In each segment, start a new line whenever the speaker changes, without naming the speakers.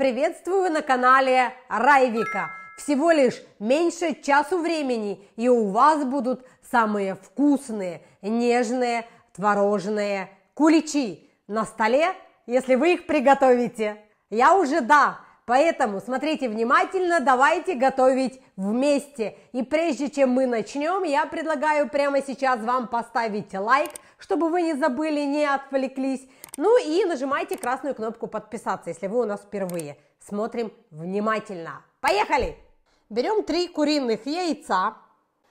Приветствую на канале Райвика. Всего лишь меньше часу времени, и у вас будут самые вкусные, нежные, творожные куличи на столе, если вы их приготовите. Я уже да, Поэтому смотрите внимательно, давайте готовить вместе. И прежде чем мы начнем, я предлагаю прямо сейчас вам поставить лайк, чтобы вы не забыли, не отвлеклись. Ну и нажимайте красную кнопку подписаться, если вы у нас впервые. Смотрим внимательно. Поехали! Берем три куриных яйца.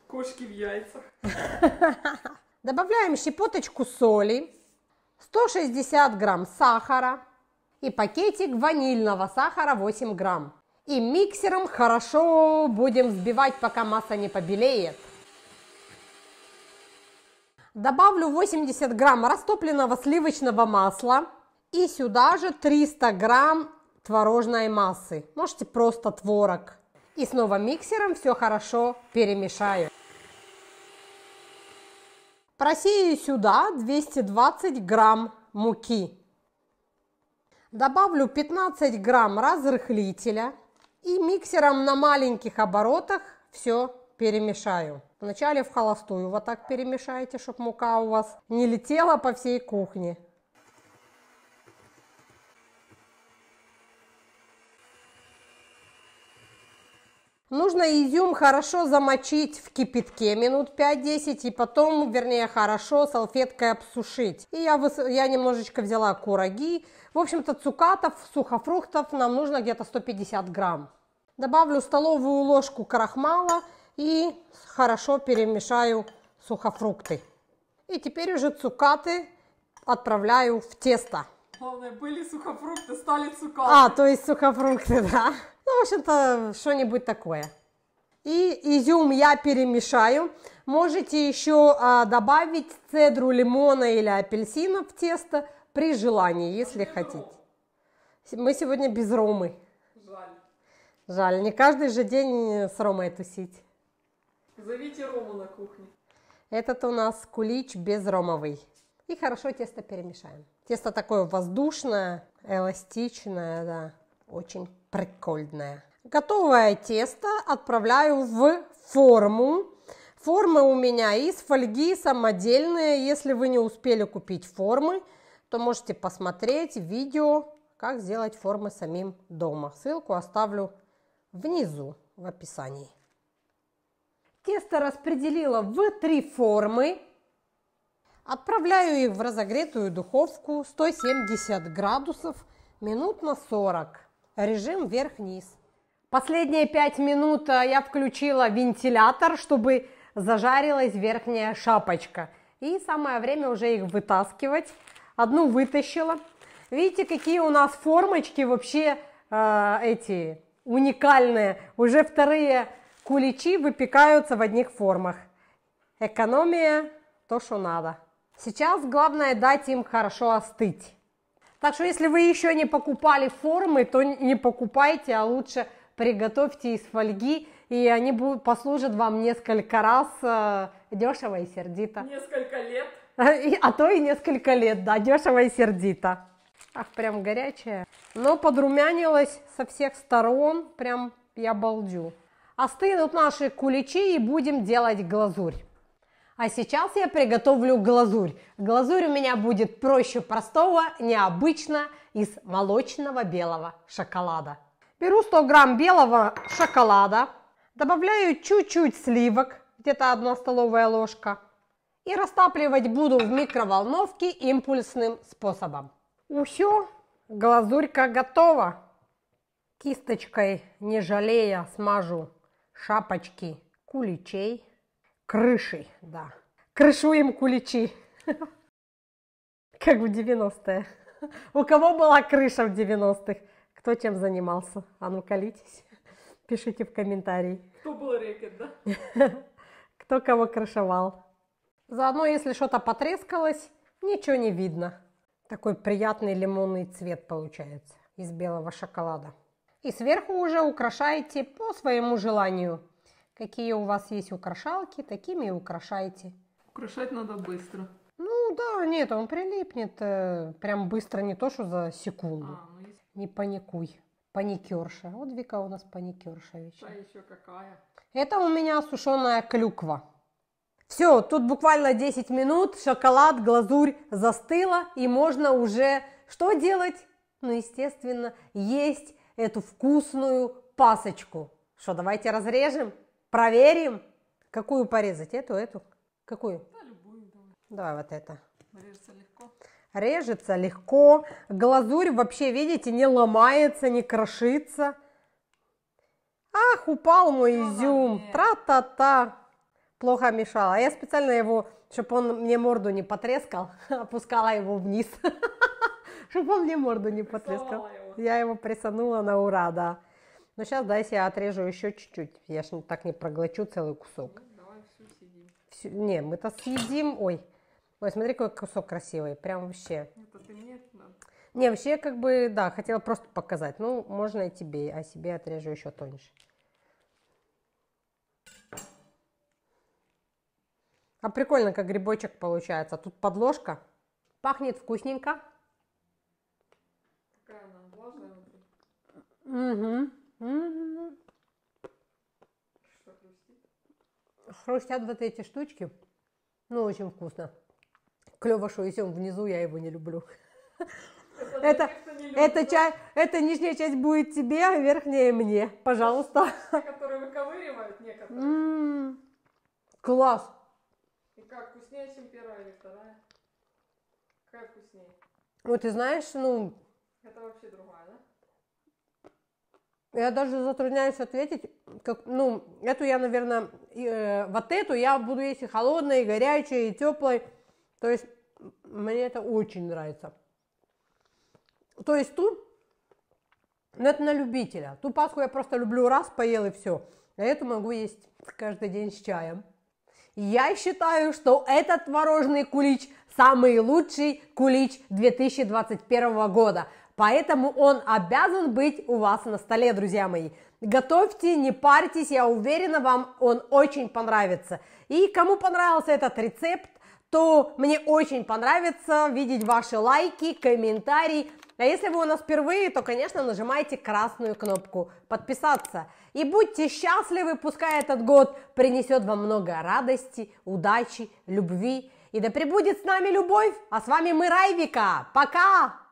Кошки в яйцах. Добавляем щепоточку соли, 160 грамм сахара и пакетик ванильного сахара 8 грамм. И миксером хорошо будем взбивать, пока масса не побелеет. Добавлю 80 грамм растопленного сливочного масла и сюда же 300 грамм творожной массы. Можете просто творог. И снова миксером все хорошо перемешаю. Просею сюда 220 грамм муки. Добавлю 15 грамм разрыхлителя и миксером на маленьких оборотах все перемешаю. Вначале в холостую вот так перемешайте, чтобы мука у вас не летела по всей кухне. Нужно изюм хорошо замочить в кипятке минут 5-10 и потом, вернее, хорошо салфеткой обсушить. И я, выс... я немножечко взяла кураги. В общем-то, цукатов, сухофруктов нам нужно где-то 150 грамм. Добавлю столовую ложку крахмала – и хорошо перемешаю сухофрукты. И теперь уже цукаты отправляю в тесто. Главное, были сухофрукты, стали цукаты. А, то есть сухофрукты, да. Ну, в общем-то, что-нибудь такое. И изюм я перемешаю. Можете еще а, добавить цедру лимона или апельсина в тесто при желании, если а хотите. Ром. Мы сегодня без ромы. Жаль. Жаль, не каждый же день э, с ромой тусить. Зовите Рому на кухне. Этот у нас кулич безромовый. И хорошо тесто перемешаем. Тесто такое воздушное, эластичное, да, очень прикольное. Готовое тесто отправляю в форму. Формы у меня из фольги самодельные. Если вы не успели купить формы, то можете посмотреть видео, как сделать формы самим дома. Ссылку оставлю внизу в описании тесто распределила в три формы. Отправляю их в разогретую духовку 170 градусов минут на 40. Режим вверх-вниз. Последние 5 минут э, я включила вентилятор, чтобы зажарилась верхняя шапочка. И самое время уже их вытаскивать. Одну вытащила. Видите, какие у нас формочки вообще э, эти уникальные. Уже вторые Куличи выпекаются в одних формах. Экономия – то, что надо. Сейчас главное дать им хорошо остыть. Так что если вы еще не покупали формы, то не покупайте, а лучше приготовьте из фольги, и они будут, послужат вам несколько раз э, дешево и сердито. Несколько лет. А то и несколько лет, да, дешево и сердито. Ах, прям горячая. Но подрумянилась со всех сторон, прям я балдю. Остынут а наши куличи и будем делать глазурь. А сейчас я приготовлю глазурь. Глазурь у меня будет проще простого, необычно, из молочного белого шоколада. Беру 100 грамм белого шоколада, добавляю чуть-чуть сливок, где-то 1 столовая ложка, и растапливать буду в микроволновке импульсным способом. Все, глазурька готова. Кисточкой, не жалея, смажу шапочки куличей, крыши, да. Крышуем куличи, как в 90-е. У кого была крыша в 90-х? Кто чем занимался? А ну, колитесь, пишите в комментарии. Кто был рекет, да? Кто кого крышевал. Заодно, если что-то потрескалось, ничего не видно. Такой приятный лимонный цвет получается из белого шоколада и сверху уже украшаете по своему желанию. Какие у вас есть украшалки, такими и украшайте. Украшать надо быстро. Ну да, нет, он прилипнет э, прям быстро, не то что за секунду. А, ну, если... Не паникуй. Паникерша. Вот Вика у нас паникерша еще. А еще какая? Это у меня сушеная клюква. Все, тут буквально 10 минут, шоколад, глазурь застыла, и можно уже что делать? Ну, естественно, есть эту вкусную пасочку. Что, давайте разрежем, проверим. Какую порезать? Эту, эту? Какую? Да, любую. Давай, давай вот это. Режется легко. Режется легко. Глазурь вообще, видите, не ломается, не крошится. Ах, упал мой Плохо изюм. Тра-та-та. Плохо мешала. Я специально его, чтобы он мне морду не потрескал, опускала его вниз. Чтобы он мне морду не потрескал я его прессанула на ура, да. Но сейчас, да, я отрежу еще чуть-чуть, я же так не проглочу целый кусок. Ну давай всю съедим. Всю... Не, мы-то съедим, ой. Ой, смотри, какой кусок красивый, прям вообще. Это ты мне надо. Не, вообще, как бы, да, хотела просто показать. Ну, можно и тебе, а себе отрежу еще тоньше. А прикольно, как грибочек получается. Тут подложка. Пахнет вкусненько. Какая она можно? Угу. угу. Что хрустит? Хрустят вот эти штучки. Ну, очень вкусно. Клево, что изюм внизу, я его не люблю. Это, это, чай, это нижняя часть будет тебе, а верхняя мне. Пожалуйста. Которые выковыривают некоторые. М-м, класс. И как, вкуснее, чем первая или вторая? Какая вкуснее? Ну, ты знаешь, ну, это вообще другая, да? Я даже затрудняюсь ответить, как, ну, эту я, наверное, э, вот эту я буду есть и холодной, и горячей, и теплой. То есть мне это очень нравится. То есть тут, ну, это на любителя. Ту Пасху я просто люблю раз, поел и все. А эту могу есть каждый день с чаем. Я считаю, что этот творожный кулич самый лучший кулич 2021 года. Поэтому он обязан быть у вас на столе, друзья мои. Готовьте, не парьтесь, я уверена, вам он очень понравится. И кому понравился этот рецепт, то мне очень понравится видеть ваши лайки, комментарии. А если вы у нас впервые, то, конечно, нажимайте красную кнопку «Подписаться». И будьте счастливы, пускай этот год принесет вам много радости, удачи, любви. И да пребудет с нами любовь. А с вами мы, Райвика. Пока!